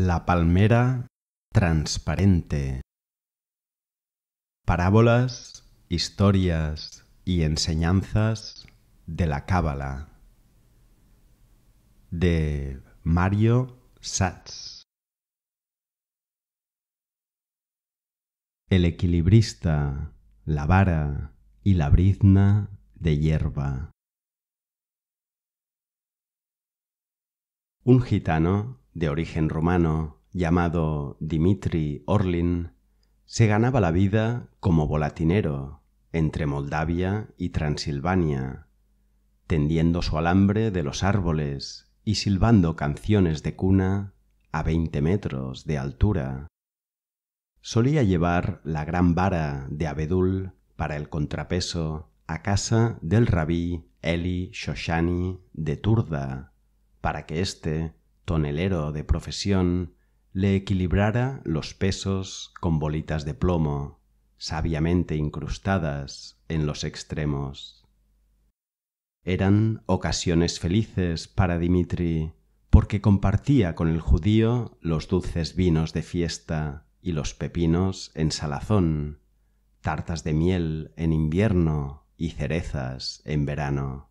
La palmera transparente. Parábolas, historias y enseñanzas de la Cábala. De Mario Satz. El equilibrista, la vara y la brizna de hierba. Un gitano de origen romano llamado Dimitri Orlin, se ganaba la vida como volatinero entre Moldavia y Transilvania, tendiendo su alambre de los árboles y silbando canciones de cuna a veinte metros de altura. Solía llevar la gran vara de abedul para el contrapeso a casa del rabí Eli Shoshani de Turda, para que éste tonelero de profesión, le equilibrara los pesos con bolitas de plomo, sabiamente incrustadas en los extremos. Eran ocasiones felices para Dimitri, porque compartía con el judío los dulces vinos de fiesta y los pepinos en salazón, tartas de miel en invierno y cerezas en verano.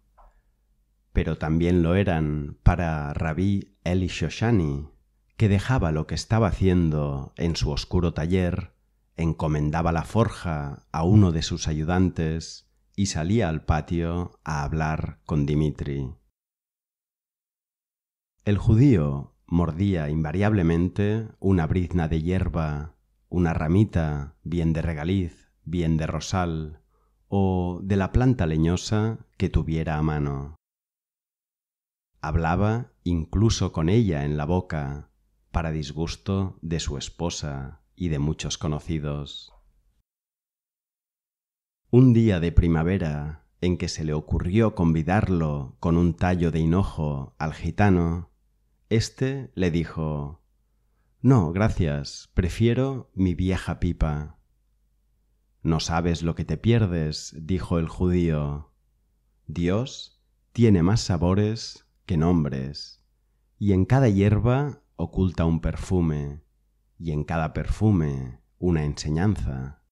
Pero también lo eran para Rabí Eli Shoshani, que dejaba lo que estaba haciendo en su oscuro taller, encomendaba la forja a uno de sus ayudantes y salía al patio a hablar con Dimitri. El judío mordía invariablemente una brizna de hierba, una ramita, bien de regaliz, bien de rosal, o de la planta leñosa que tuviera a mano hablaba incluso con ella en la boca, para disgusto de su esposa y de muchos conocidos. Un día de primavera en que se le ocurrió convidarlo con un tallo de hinojo al gitano, éste le dijo No, gracias, prefiero mi vieja pipa. No sabes lo que te pierdes, dijo el judío. Dios tiene más sabores que nombres, y en cada hierba oculta un perfume, y en cada perfume una enseñanza.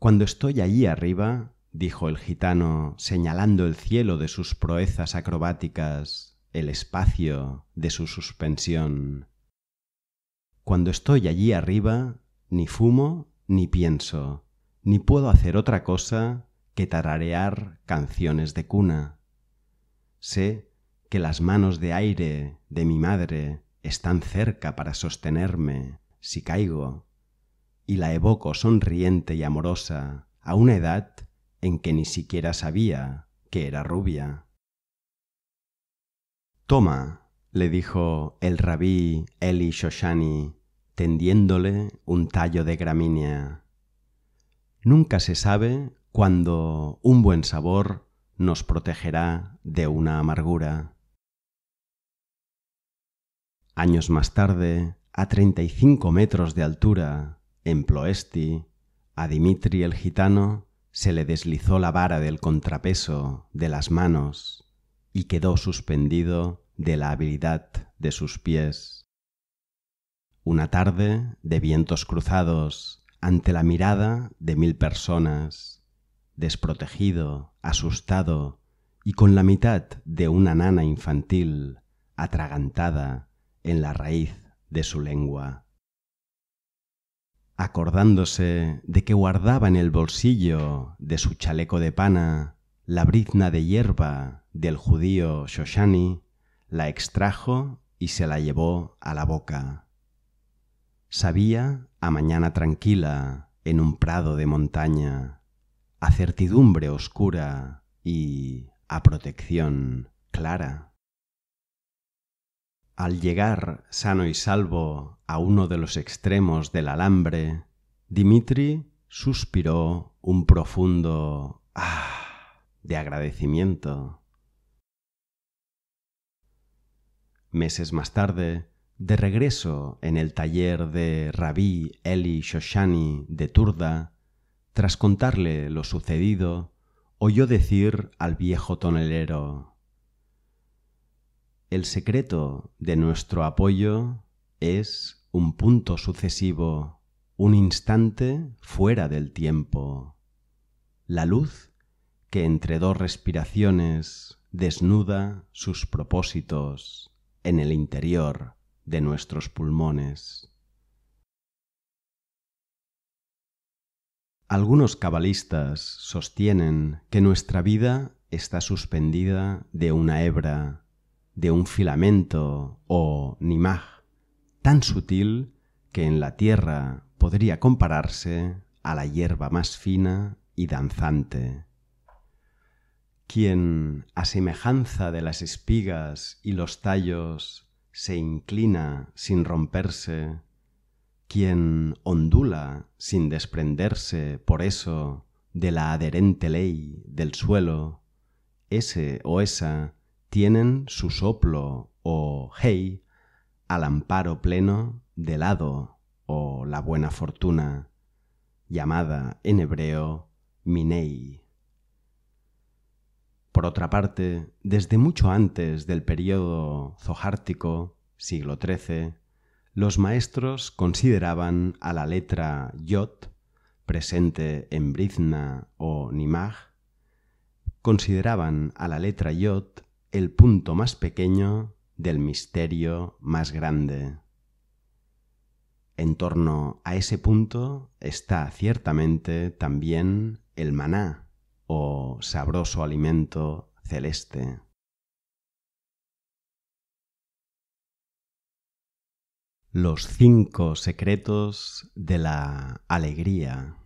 Cuando estoy allí arriba, dijo el gitano, señalando el cielo de sus proezas acrobáticas, el espacio de su suspensión. Cuando estoy allí arriba, ni fumo ni pienso, ni puedo hacer otra cosa que tararear canciones de cuna. Sé que las manos de aire de mi madre están cerca para sostenerme si caigo, y la evoco sonriente y amorosa a una edad en que ni siquiera sabía que era rubia. Toma, le dijo el rabí Eli Shoshani, tendiéndole un tallo de gramínea. Nunca se sabe cuando un buen sabor nos protegerá de una amargura. Años más tarde, a 35 metros de altura, en Ploesti, a Dimitri el gitano se le deslizó la vara del contrapeso de las manos y quedó suspendido de la habilidad de sus pies. Una tarde de vientos cruzados ante la mirada de mil personas, desprotegido, asustado y con la mitad de una nana infantil atragantada en la raíz de su lengua. Acordándose de que guardaba en el bolsillo de su chaleco de pana la brizna de hierba del judío Shoshani, la extrajo y se la llevó a la boca. Sabía a mañana tranquila en un prado de montaña a certidumbre oscura y a protección clara. Al llegar sano y salvo a uno de los extremos del alambre, Dimitri suspiró un profundo ah de agradecimiento. Meses más tarde, de regreso en el taller de Rabí Eli Shoshani de Turda, tras contarle lo sucedido, oyó decir al viejo tonelero El secreto de nuestro apoyo es un punto sucesivo, un instante fuera del tiempo. La luz que entre dos respiraciones desnuda sus propósitos en el interior de nuestros pulmones. Algunos cabalistas sostienen que nuestra vida está suspendida de una hebra, de un filamento o nimaj, tan sutil que en la tierra podría compararse a la hierba más fina y danzante. Quien, a semejanza de las espigas y los tallos, se inclina sin romperse, quien ondula sin desprenderse por eso de la adherente ley del suelo, ese o esa tienen su soplo o hey al amparo pleno del hado o la buena fortuna, llamada en hebreo minei. Por otra parte, desde mucho antes del periodo zohártico, siglo XIII, los maestros consideraban a la letra Yod, presente en Brizna o Nimag, consideraban a la letra Yot el punto más pequeño del misterio más grande. En torno a ese punto está ciertamente también el maná o sabroso alimento celeste. Los cinco secretos de la alegría.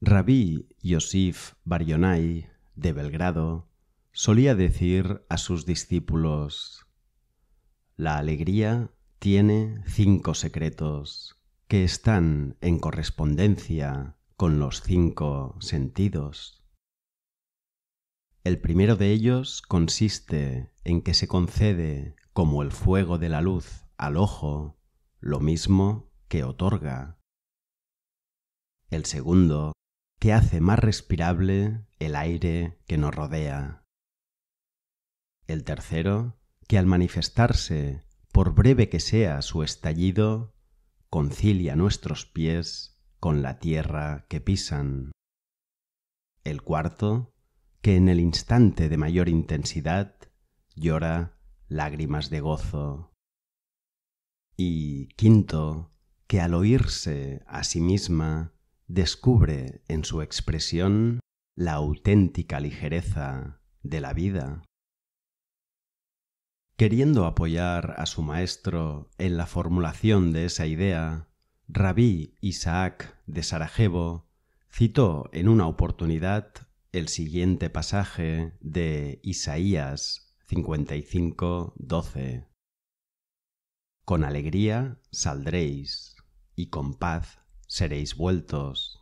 Rabí Yosif Barionai, de Belgrado, solía decir a sus discípulos, La alegría tiene cinco secretos que están en correspondencia con los cinco sentidos. El primero de ellos consiste en que se concede como el fuego de la luz al ojo, lo mismo que otorga. El segundo, que hace más respirable el aire que nos rodea. El tercero, que al manifestarse, por breve que sea su estallido, concilia nuestros pies con la tierra que pisan. El cuarto, que en el instante de mayor intensidad llora lágrimas de gozo. Y quinto, que al oírse a sí misma descubre en su expresión la auténtica ligereza de la vida. Queriendo apoyar a su maestro en la formulación de esa idea, Rabí Isaac de Sarajevo citó en una oportunidad el siguiente pasaje de Isaías 55, 12. Con alegría saldréis y con paz seréis vueltos,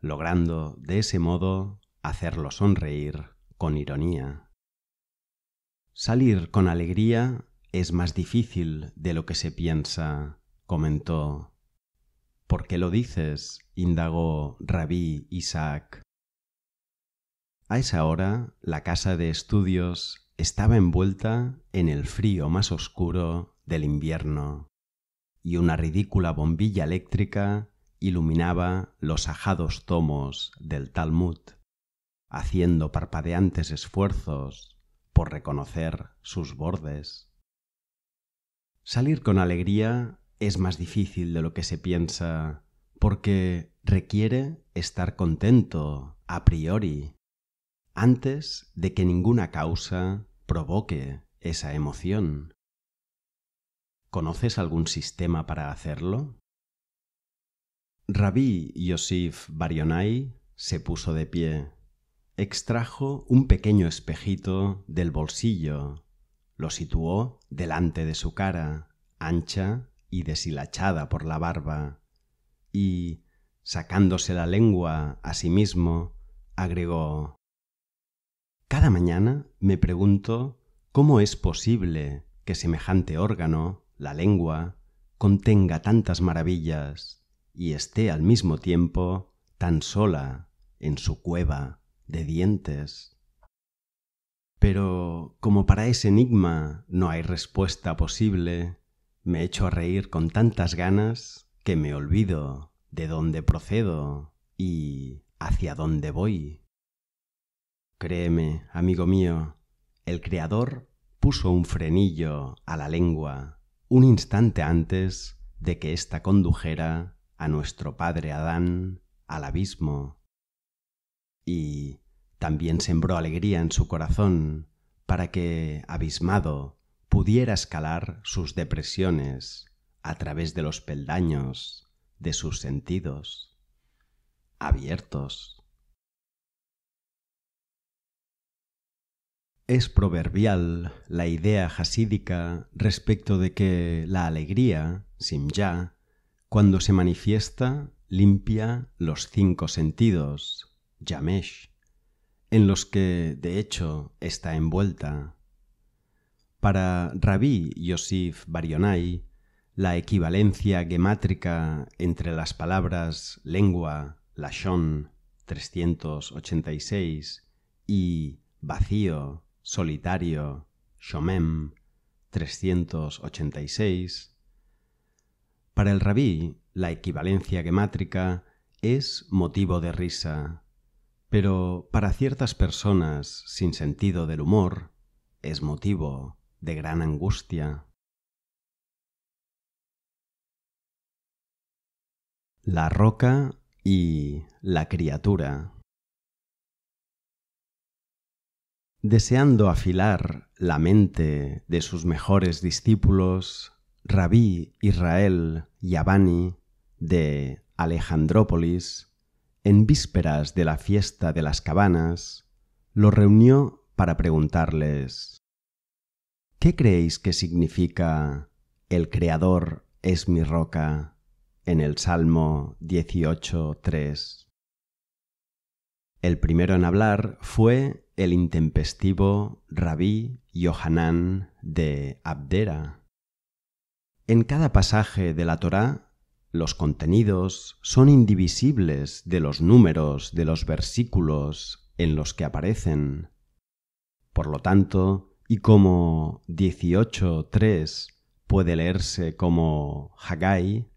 logrando de ese modo hacerlo sonreír con ironía. Salir con alegría es más difícil de lo que se piensa, comentó. ¿Por qué lo dices? indagó Rabí Isaac. A ah, esa hora, la casa de estudios estaba envuelta en el frío más oscuro del invierno, y una ridícula bombilla eléctrica iluminaba los ajados tomos del Talmud, haciendo parpadeantes esfuerzos por reconocer sus bordes. Salir con alegría es más difícil de lo que se piensa, porque requiere estar contento a priori antes de que ninguna causa provoque esa emoción. ¿Conoces algún sistema para hacerlo? Rabí Yosif Barionai se puso de pie, extrajo un pequeño espejito del bolsillo, lo situó delante de su cara, ancha y deshilachada por la barba, y, sacándose la lengua a sí mismo, agregó cada mañana me pregunto cómo es posible que semejante órgano, la lengua, contenga tantas maravillas y esté al mismo tiempo tan sola en su cueva de dientes. Pero como para ese enigma no hay respuesta posible, me echo a reír con tantas ganas que me olvido de dónde procedo y hacia dónde voy. Créeme, amigo mío, el Creador puso un frenillo a la lengua un instante antes de que ésta condujera a nuestro padre Adán al abismo. Y también sembró alegría en su corazón para que, abismado, pudiera escalar sus depresiones a través de los peldaños de sus sentidos abiertos. Es proverbial la idea jasídica respecto de que la alegría, simja, cuando se manifiesta, limpia los cinco sentidos, yamesh, en los que, de hecho, está envuelta. Para Rabí Yosif Barionai, la equivalencia gemátrica entre las palabras lengua, lashon 386 y vacío Solitario, Shomem, 386. Para el rabí, la equivalencia gemátrica es motivo de risa, pero para ciertas personas sin sentido del humor es motivo de gran angustia. La roca y la criatura. Deseando afilar la mente de sus mejores discípulos, Rabí Israel Yavani de Alejandrópolis, en vísperas de la fiesta de las cabanas, lo reunió para preguntarles ¿Qué creéis que significa el Creador es mi roca en el Salmo 18.3? El primero en hablar fue el intempestivo rabí Yohanan de Abdera. En cada pasaje de la Torá, los contenidos son indivisibles de los números de los versículos en los que aparecen. Por lo tanto, y como 18.3 puede leerse como Hagai,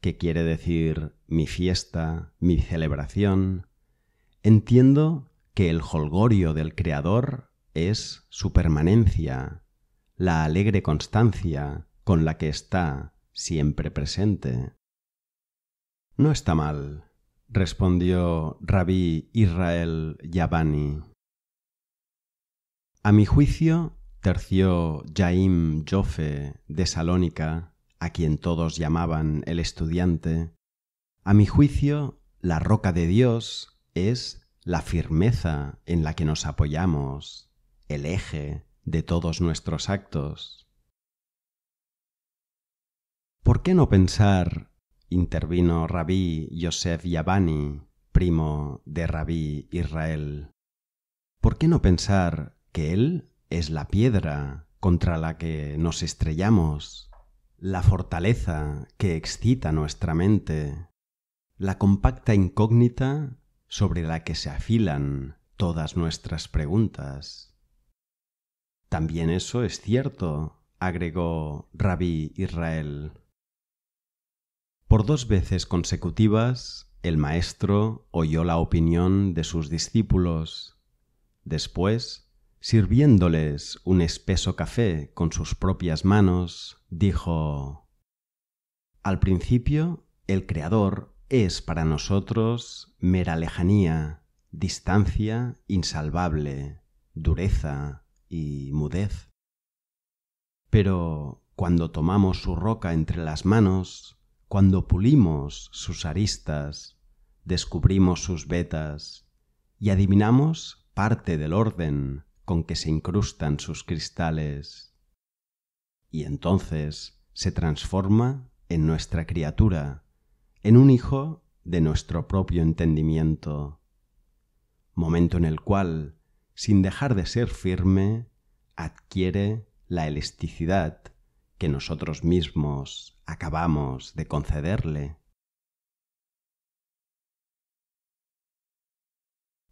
que quiere decir mi fiesta, mi celebración, entiendo que el holgorio del Creador es su permanencia, la alegre constancia con la que está siempre presente. No está mal, respondió Rabí Israel Yabani. A mi juicio, terció Jaim Jofe de Salónica, a quien todos llamaban el estudiante, a mi juicio, la roca de Dios es la firmeza en la que nos apoyamos, el eje de todos nuestros actos. ¿Por qué no pensar, intervino Rabí Yosef Yabani, primo de Rabí Israel, ¿por qué no pensar que él es la piedra contra la que nos estrellamos, la fortaleza que excita nuestra mente, la compacta incógnita sobre la que se afilan todas nuestras preguntas. También eso es cierto, agregó Rabí Israel. Por dos veces consecutivas, el maestro oyó la opinión de sus discípulos. Después, sirviéndoles un espeso café con sus propias manos, dijo Al principio, el Creador es para nosotros mera lejanía, distancia insalvable, dureza y mudez. Pero cuando tomamos su roca entre las manos, cuando pulimos sus aristas, descubrimos sus vetas y adivinamos parte del orden con que se incrustan sus cristales, y entonces se transforma en nuestra criatura, en un hijo de nuestro propio entendimiento, momento en el cual, sin dejar de ser firme, adquiere la elasticidad que nosotros mismos acabamos de concederle.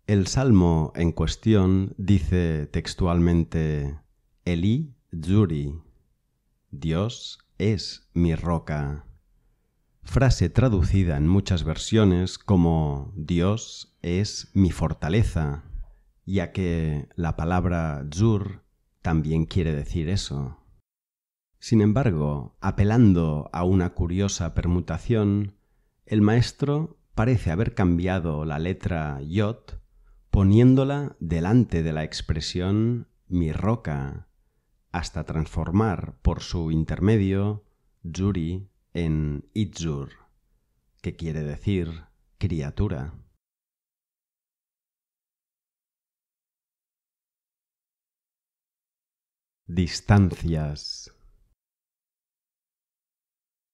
El salmo en cuestión dice textualmente Eli Juri, Dios es mi roca frase traducida en muchas versiones como Dios es mi fortaleza, ya que la palabra zur también quiere decir eso. Sin embargo, apelando a una curiosa permutación, el maestro parece haber cambiado la letra yot poniéndola delante de la expresión mi roca, hasta transformar por su intermedio Zuri en Itzur, que quiere decir criatura. Distancias.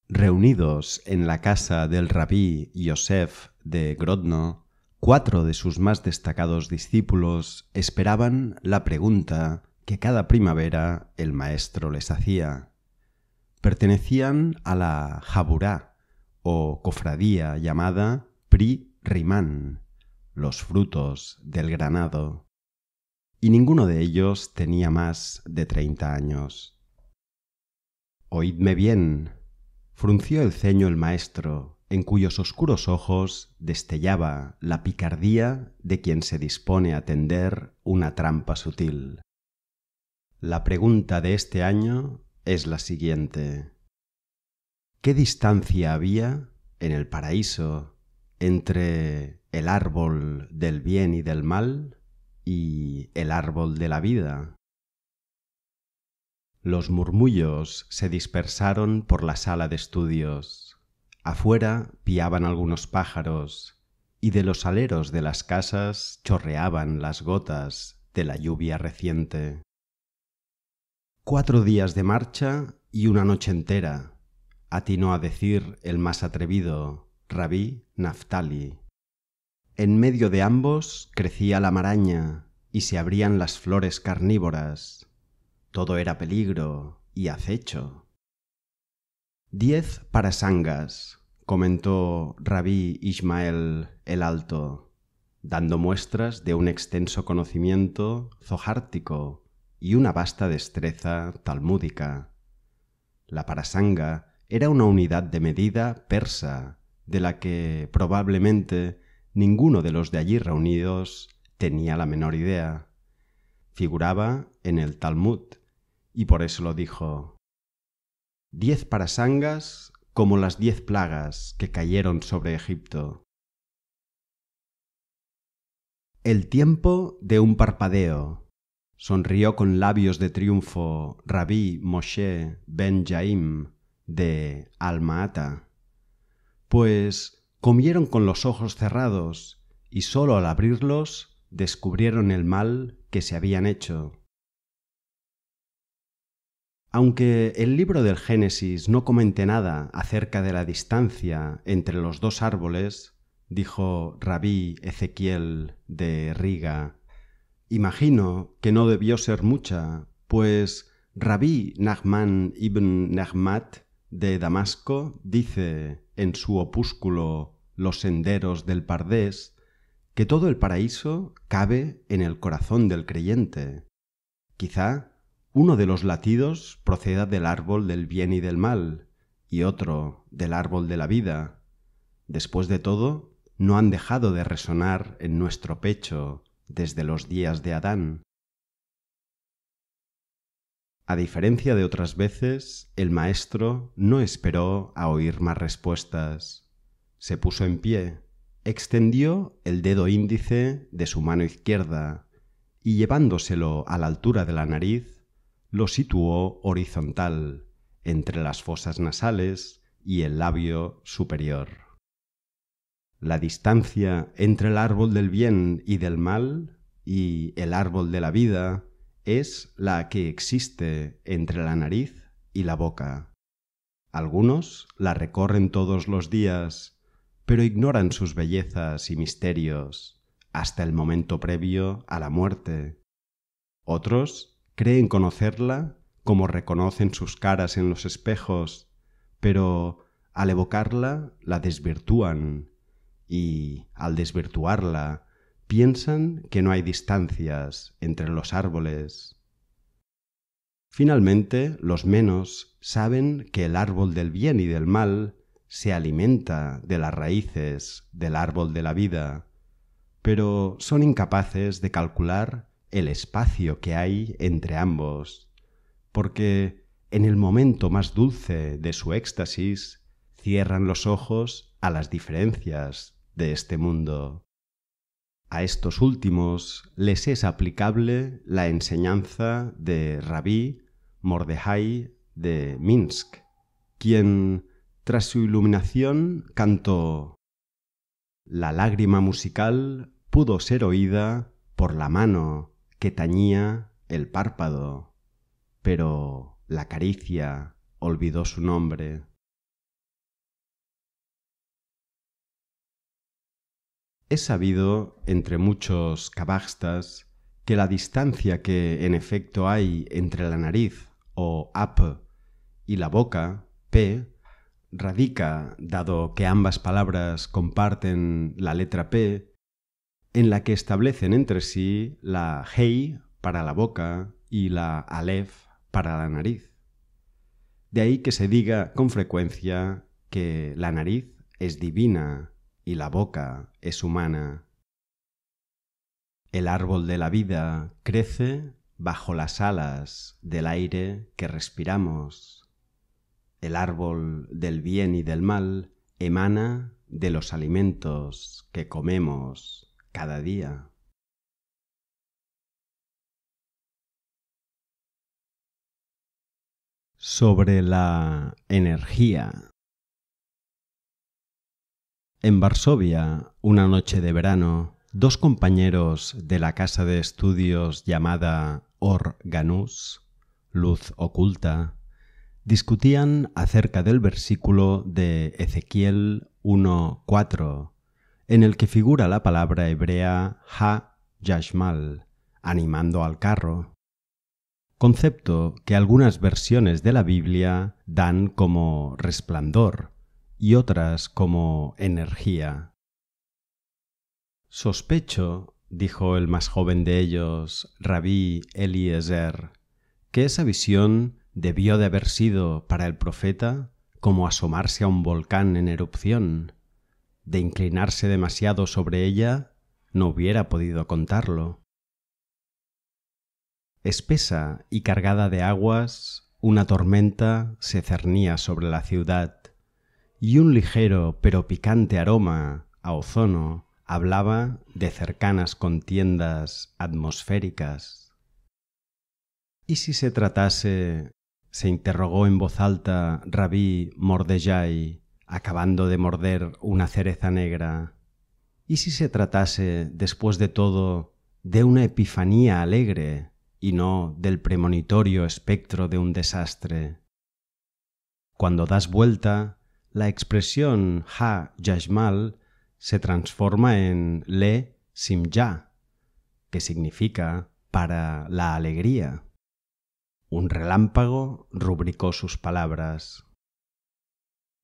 Reunidos en la casa del rabí Yosef de Grodno, cuatro de sus más destacados discípulos esperaban la pregunta que cada primavera el maestro les hacía pertenecían a la jaburá o cofradía llamada Pri Rimán, los frutos del granado, y ninguno de ellos tenía más de treinta años. Oídme bien, frunció el ceño el maestro, en cuyos oscuros ojos destellaba la picardía de quien se dispone a tender una trampa sutil. La pregunta de este año es la siguiente. ¿Qué distancia había en el paraíso entre el árbol del bien y del mal y el árbol de la vida? Los murmullos se dispersaron por la sala de estudios. Afuera piaban algunos pájaros y de los aleros de las casas chorreaban las gotas de la lluvia reciente. Cuatro días de marcha y una noche entera, atinó a decir el más atrevido, Rabí Naftali. En medio de ambos crecía la maraña y se abrían las flores carnívoras. Todo era peligro y acecho. Diez para sangas, comentó Rabí Ismael el Alto, dando muestras de un extenso conocimiento zojártico y una vasta destreza talmúdica. La parasanga era una unidad de medida persa, de la que probablemente ninguno de los de allí reunidos tenía la menor idea. Figuraba en el Talmud, y por eso lo dijo. Diez parasangas como las diez plagas que cayeron sobre Egipto. El tiempo de un parpadeo, sonrió con labios de triunfo Rabí Moshe Ben Jaim de Almaata, pues comieron con los ojos cerrados y sólo al abrirlos descubrieron el mal que se habían hecho. Aunque el libro del Génesis no comente nada acerca de la distancia entre los dos árboles, dijo Rabí Ezequiel de Riga Imagino que no debió ser mucha, pues Rabí Nahman ibn Nahmat de Damasco dice en su opúsculo Los senderos del Pardés que todo el paraíso cabe en el corazón del creyente. Quizá uno de los latidos proceda del árbol del bien y del mal, y otro del árbol de la vida. Después de todo, no han dejado de resonar en nuestro pecho desde los días de Adán. A diferencia de otras veces, el maestro no esperó a oír más respuestas. Se puso en pie, extendió el dedo índice de su mano izquierda y llevándoselo a la altura de la nariz, lo situó horizontal, entre las fosas nasales y el labio superior la distancia entre el árbol del bien y del mal y el árbol de la vida es la que existe entre la nariz y la boca. Algunos la recorren todos los días, pero ignoran sus bellezas y misterios hasta el momento previo a la muerte. Otros creen conocerla como reconocen sus caras en los espejos, pero al evocarla la desvirtúan y, al desvirtuarla, piensan que no hay distancias entre los árboles. Finalmente, los menos saben que el árbol del bien y del mal se alimenta de las raíces del árbol de la vida, pero son incapaces de calcular el espacio que hay entre ambos, porque en el momento más dulce de su éxtasis cierran los ojos a las diferencias de este mundo. A estos últimos les es aplicable la enseñanza de Rabí Mordejai de Minsk, quien, tras su iluminación, cantó La lágrima musical pudo ser oída por la mano que tañía el párpado, pero la caricia olvidó su nombre. Es sabido, entre muchos kabajstas, que la distancia que en efecto hay entre la nariz, o ap, y la boca, p, radica, dado que ambas palabras comparten la letra p, en la que establecen entre sí la hei para la boca y la alef para la nariz. De ahí que se diga con frecuencia que la nariz es divina y la boca es humana. El árbol de la vida crece bajo las alas del aire que respiramos. El árbol del bien y del mal emana de los alimentos que comemos cada día. Sobre la energía. En Varsovia, una noche de verano, dos compañeros de la casa de estudios llamada Organus, Luz Oculta, discutían acerca del versículo de Ezequiel 1.4, en el que figura la palabra hebrea ha yashmal, animando al carro, concepto que algunas versiones de la Biblia dan como resplandor y otras como energía. Sospecho, dijo el más joven de ellos, Rabí Eliezer, que esa visión debió de haber sido para el profeta como asomarse a un volcán en erupción. De inclinarse demasiado sobre ella, no hubiera podido contarlo. Espesa y cargada de aguas, una tormenta se cernía sobre la ciudad y un ligero pero picante aroma a ozono hablaba de cercanas contiendas atmosféricas. ¿Y si se tratase, se interrogó en voz alta Rabí Mordellay, acabando de morder una cereza negra, ¿y si se tratase, después de todo, de una epifanía alegre y no del premonitorio espectro de un desastre? Cuando das vuelta, la expresión ha yashmal se transforma en le ya que significa para la alegría. Un relámpago rubricó sus palabras.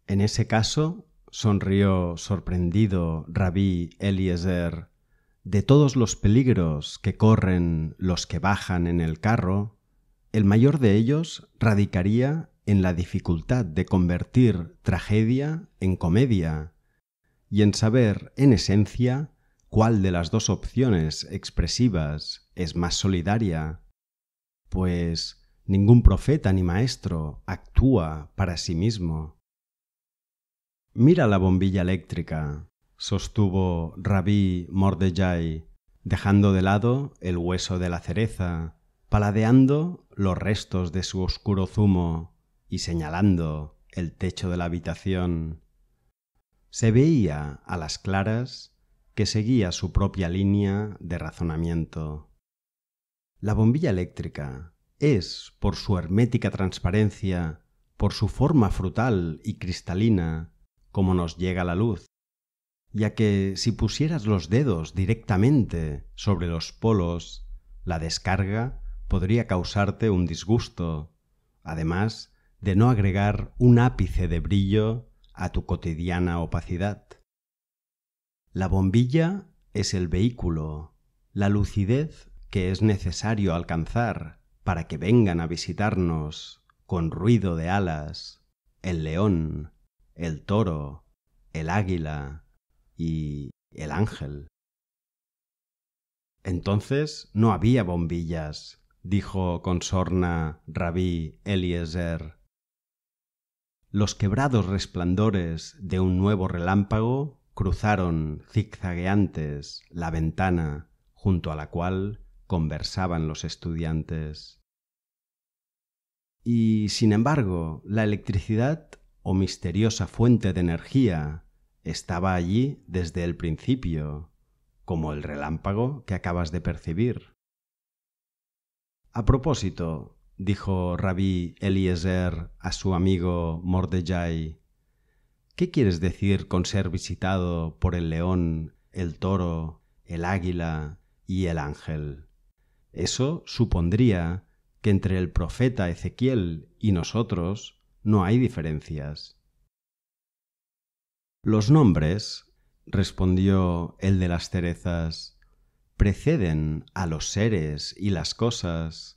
En ese caso, sonrió sorprendido Rabí Eliezer, de todos los peligros que corren los que bajan en el carro, el mayor de ellos radicaría en la dificultad de convertir tragedia en comedia y en saber, en esencia, cuál de las dos opciones expresivas es más solidaria, pues ningún profeta ni maestro actúa para sí mismo. Mira la bombilla eléctrica, sostuvo Rabí Mordejai, dejando de lado el hueso de la cereza, paladeando los restos de su oscuro zumo y señalando el techo de la habitación, se veía a las claras que seguía su propia línea de razonamiento. La bombilla eléctrica es, por su hermética transparencia, por su forma frutal y cristalina, como nos llega la luz, ya que si pusieras los dedos directamente sobre los polos, la descarga podría causarte un disgusto. Además, de no agregar un ápice de brillo a tu cotidiana opacidad. La bombilla es el vehículo, la lucidez que es necesario alcanzar para que vengan a visitarnos con ruido de alas el león, el toro, el águila y el ángel. Entonces no había bombillas, dijo con sorna Rabí Eliezer los quebrados resplandores de un nuevo relámpago cruzaron zigzagueantes la ventana junto a la cual conversaban los estudiantes. Y, sin embargo, la electricidad o misteriosa fuente de energía estaba allí desde el principio, como el relámpago que acabas de percibir. A propósito, dijo Rabí Eliezer a su amigo Mordejai, ¿qué quieres decir con ser visitado por el león, el toro, el águila y el ángel? Eso supondría que entre el profeta Ezequiel y nosotros no hay diferencias. Los nombres, respondió el de las cerezas, preceden a los seres y las cosas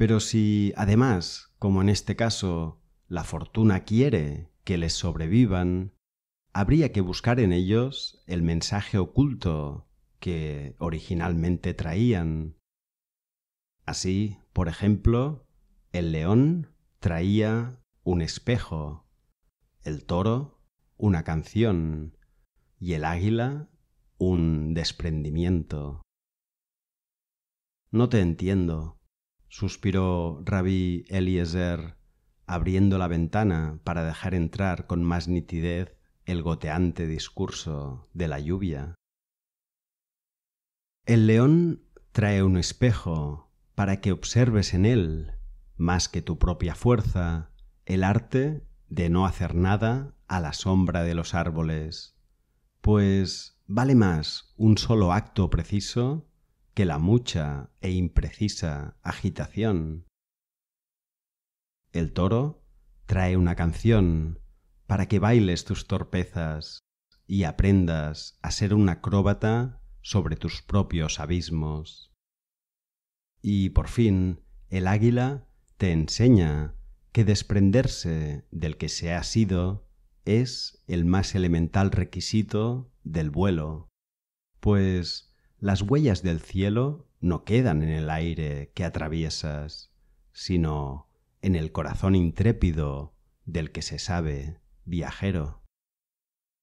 pero si además, como en este caso, la fortuna quiere que les sobrevivan, habría que buscar en ellos el mensaje oculto que originalmente traían. Así, por ejemplo, el león traía un espejo, el toro una canción y el águila un desprendimiento. No te entiendo, suspiró rabí Eliezer, abriendo la ventana para dejar entrar con más nitidez el goteante discurso de la lluvia. El león trae un espejo para que observes en él, más que tu propia fuerza, el arte de no hacer nada a la sombra de los árboles, pues vale más un solo acto preciso que la mucha e imprecisa agitación. El toro trae una canción para que bailes tus torpezas y aprendas a ser un acróbata sobre tus propios abismos. Y por fin el águila te enseña que desprenderse del que se ha sido es el más elemental requisito del vuelo, pues las huellas del cielo no quedan en el aire que atraviesas, sino en el corazón intrépido del que se sabe viajero.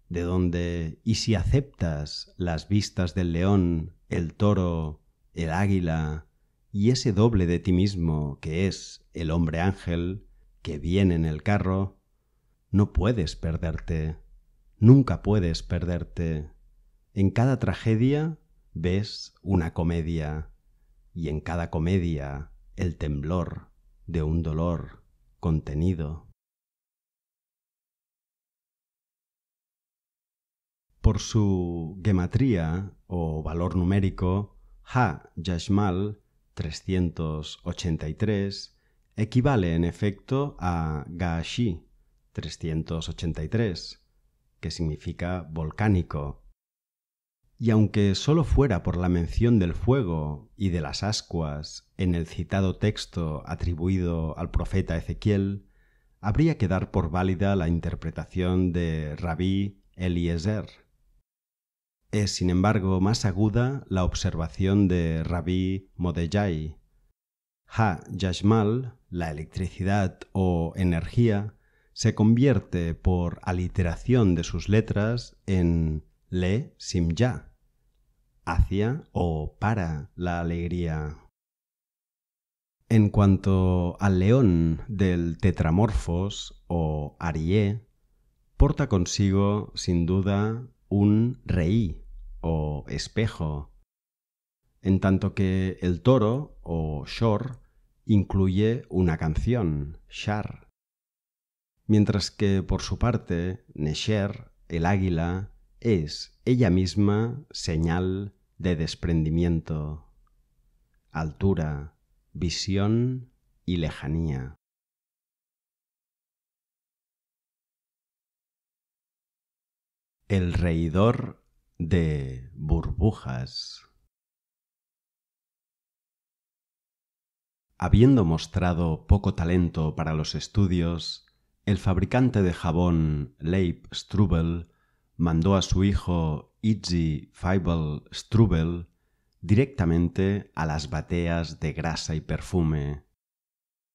De donde, y si aceptas las vistas del león, el toro, el águila, y ese doble de ti mismo que es el hombre ángel, que viene en el carro, no puedes perderte, nunca puedes perderte. En cada tragedia ves una comedia y en cada comedia el temblor de un dolor contenido. Por su gematría o valor numérico, Ha Yashmal 383 equivale en efecto a Gaashi 383, que significa volcánico y aunque solo fuera por la mención del fuego y de las ascuas en el citado texto atribuido al profeta Ezequiel, habría que dar por válida la interpretación de Rabí Eliezer. Es, sin embargo, más aguda la observación de Rabí Modejai. Ha Yashmal, la electricidad o energía, se convierte por aliteración de sus letras en le ya hacia o para la alegría. En cuanto al león del tetramorfos o arié, porta consigo sin duda un reí o espejo, en tanto que el toro o shor incluye una canción, shar, mientras que por su parte Nesher, el águila, es ella misma señal de desprendimiento, altura, visión y lejanía. El reidor de burbujas. Habiendo mostrado poco talento para los estudios, el fabricante de jabón Leib Strubel mandó a su hijo Itzi Feibel Strubel directamente a las bateas de grasa y perfume,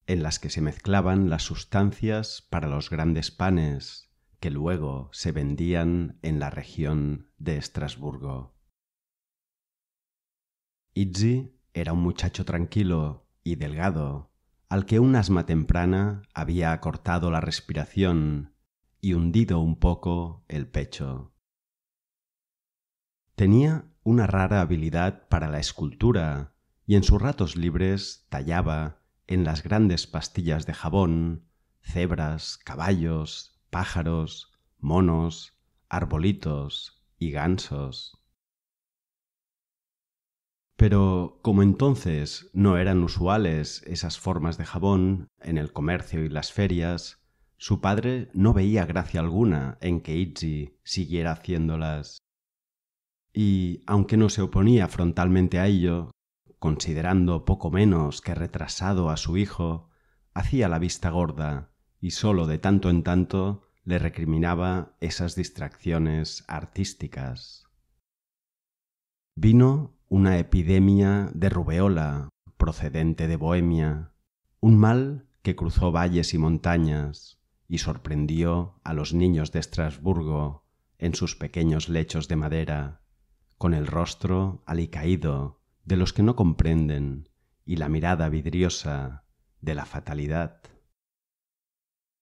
en las que se mezclaban las sustancias para los grandes panes que luego se vendían en la región de Estrasburgo. Itzi era un muchacho tranquilo y delgado, al que un asma temprana había acortado la respiración y hundido un poco el pecho. Tenía una rara habilidad para la escultura y en sus ratos libres tallaba en las grandes pastillas de jabón cebras, caballos, pájaros, monos, arbolitos y gansos. Pero como entonces no eran usuales esas formas de jabón en el comercio y las ferias, su padre no veía gracia alguna en que Itzi siguiera haciéndolas. Y, aunque no se oponía frontalmente a ello, considerando poco menos que retrasado a su hijo, hacía la vista gorda y sólo de tanto en tanto le recriminaba esas distracciones artísticas. Vino una epidemia de rubeola procedente de Bohemia, un mal que cruzó valles y montañas, y sorprendió a los niños de Estrasburgo en sus pequeños lechos de madera, con el rostro alicaído de los que no comprenden y la mirada vidriosa de la fatalidad.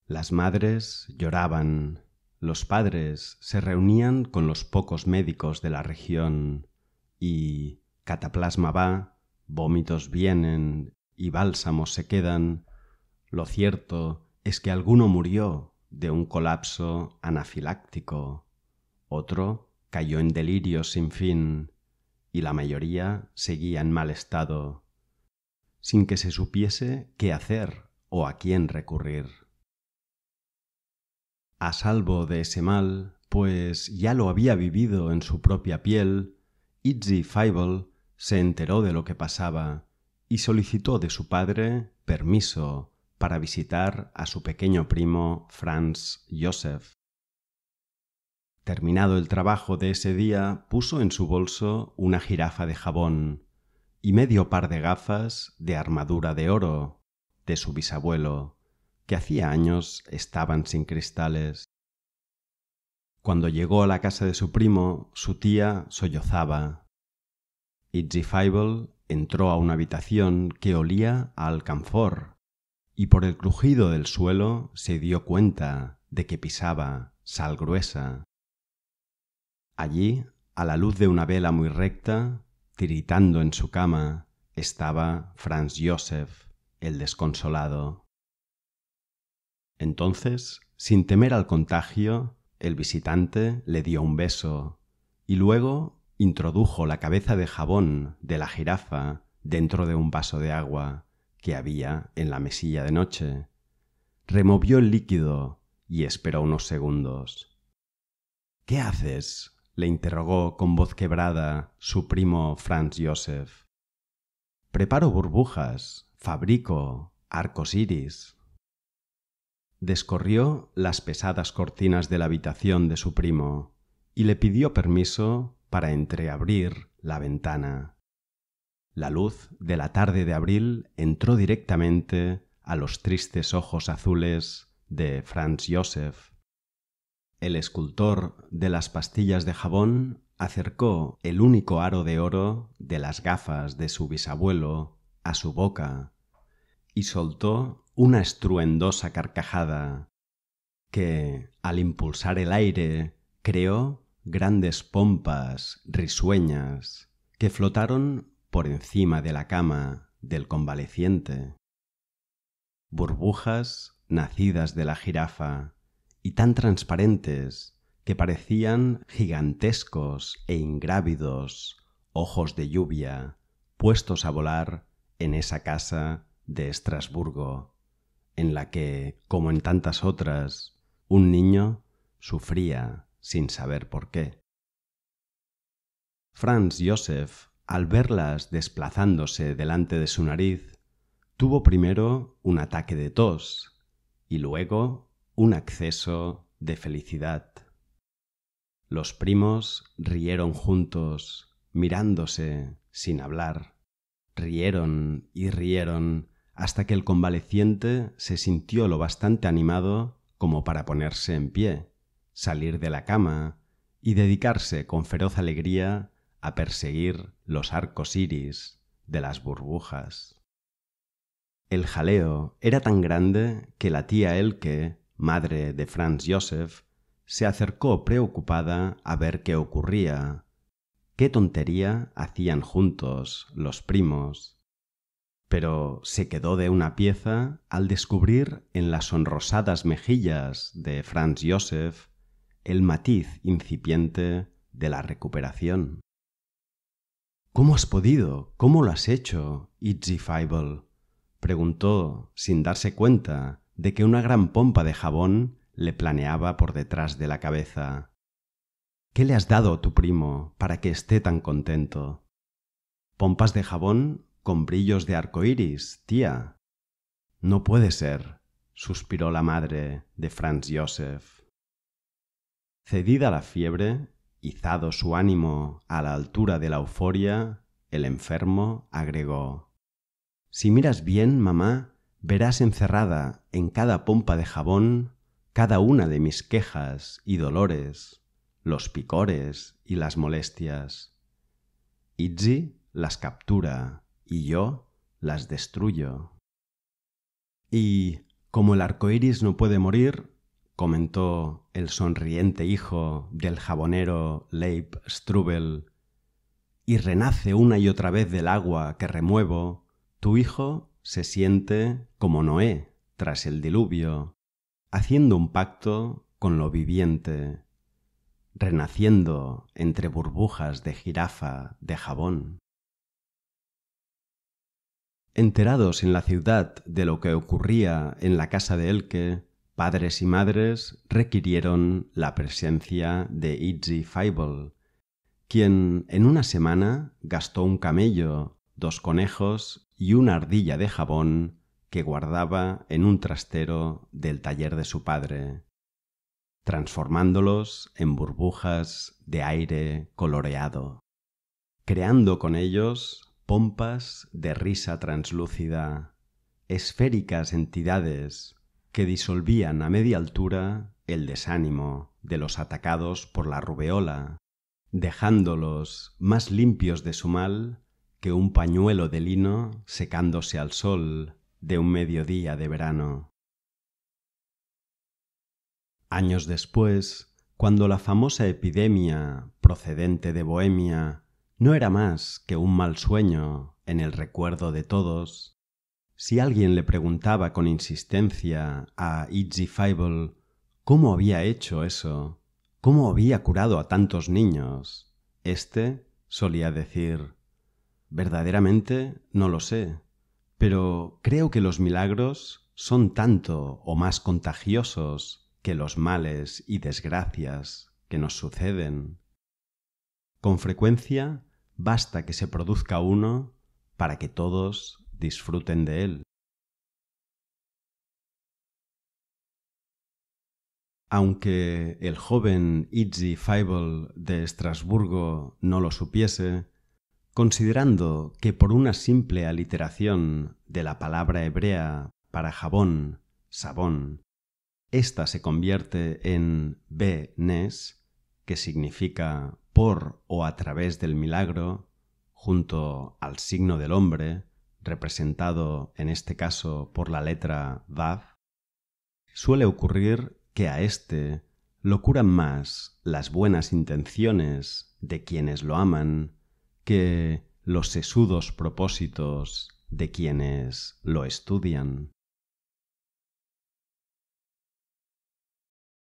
Las madres lloraban, los padres se reunían con los pocos médicos de la región y cataplasma va, vómitos vienen y bálsamos se quedan, lo cierto es que alguno murió de un colapso anafiláctico, otro cayó en delirio sin fin y la mayoría seguía en mal estado, sin que se supiese qué hacer o a quién recurrir. A salvo de ese mal, pues ya lo había vivido en su propia piel, Itzy Feibel se enteró de lo que pasaba y solicitó de su padre permiso para visitar a su pequeño primo Franz Josef. Terminado el trabajo de ese día, puso en su bolso una jirafa de jabón y medio par de gafas de armadura de oro de su bisabuelo, que hacía años estaban sin cristales. Cuando llegó a la casa de su primo, su tía sollozaba. Faible entró a una habitación que olía a alcanfor y por el crujido del suelo se dio cuenta de que pisaba sal gruesa. Allí, a la luz de una vela muy recta, tiritando en su cama, estaba Franz Josef, el desconsolado. Entonces, sin temer al contagio, el visitante le dio un beso y luego introdujo la cabeza de jabón de la jirafa dentro de un vaso de agua que había en la mesilla de noche, removió el líquido y esperó unos segundos. ¿Qué haces? le interrogó con voz quebrada su primo Franz Josef. Preparo burbujas, fabrico arcos iris. Descorrió las pesadas cortinas de la habitación de su primo y le pidió permiso para entreabrir la ventana. La luz de la tarde de abril entró directamente a los tristes ojos azules de Franz Josef. El escultor de las pastillas de jabón acercó el único aro de oro de las gafas de su bisabuelo a su boca y soltó una estruendosa carcajada que, al impulsar el aire, creó grandes pompas risueñas que flotaron por encima de la cama del convaleciente. Burbujas nacidas de la jirafa y tan transparentes que parecían gigantescos e ingrávidos ojos de lluvia puestos a volar en esa casa de Estrasburgo, en la que, como en tantas otras, un niño sufría sin saber por qué. Franz Josef al verlas desplazándose delante de su nariz, tuvo primero un ataque de tos y luego un acceso de felicidad. Los primos rieron juntos, mirándose sin hablar. Rieron y rieron hasta que el convaleciente se sintió lo bastante animado como para ponerse en pie, salir de la cama y dedicarse con feroz alegría a perseguir los arcos iris de las burbujas. El jaleo era tan grande que la tía Elke, madre de Franz Josef, se acercó preocupada a ver qué ocurría. Qué tontería hacían juntos los primos. Pero se quedó de una pieza al descubrir en las sonrosadas mejillas de Franz Josef el matiz incipiente de la recuperación. ¿Cómo has podido? ¿Cómo lo has hecho, Itzy fable preguntó, sin darse cuenta de que una gran pompa de jabón le planeaba por detrás de la cabeza. ¿Qué le has dado a tu primo para que esté tan contento? Pompas de jabón con brillos de arco iris, tía. No puede ser, suspiró la madre de Franz Josef. Cedida la fiebre, Izado su ánimo a la altura de la euforia, el enfermo agregó Si miras bien, mamá, verás encerrada en cada pompa de jabón cada una de mis quejas y dolores, los picores y las molestias. Itzi las captura y yo las destruyo. Y como el arco iris no puede morir, comentó el sonriente hijo del jabonero Leib Strubel, y renace una y otra vez del agua que remuevo, tu hijo se siente como Noé tras el diluvio, haciendo un pacto con lo viviente, renaciendo entre burbujas de jirafa de jabón. Enterados en la ciudad de lo que ocurría en la casa de Elke, padres y madres requirieron la presencia de Itzy Feibel, quien en una semana gastó un camello, dos conejos y una ardilla de jabón que guardaba en un trastero del taller de su padre, transformándolos en burbujas de aire coloreado, creando con ellos pompas de risa translúcida, esféricas entidades que disolvían a media altura el desánimo de los atacados por la rubeola, dejándolos más limpios de su mal que un pañuelo de lino secándose al sol de un mediodía de verano. Años después, cuando la famosa epidemia procedente de Bohemia no era más que un mal sueño en el recuerdo de todos, si alguien le preguntaba con insistencia a Itzy Feibel cómo había hecho eso, cómo había curado a tantos niños, éste solía decir Verdaderamente no lo sé, pero creo que los milagros son tanto o más contagiosos que los males y desgracias que nos suceden. Con frecuencia basta que se produzca uno para que todos disfruten de él. Aunque el joven Itzi Feibel de Estrasburgo no lo supiese, considerando que por una simple aliteración de la palabra hebrea para jabón, sabón, ésta se convierte en nes, que significa por o a través del milagro, junto al signo del hombre, representado en este caso por la letra Vav, suele ocurrir que a éste lo curan más las buenas intenciones de quienes lo aman que los sesudos propósitos de quienes lo estudian.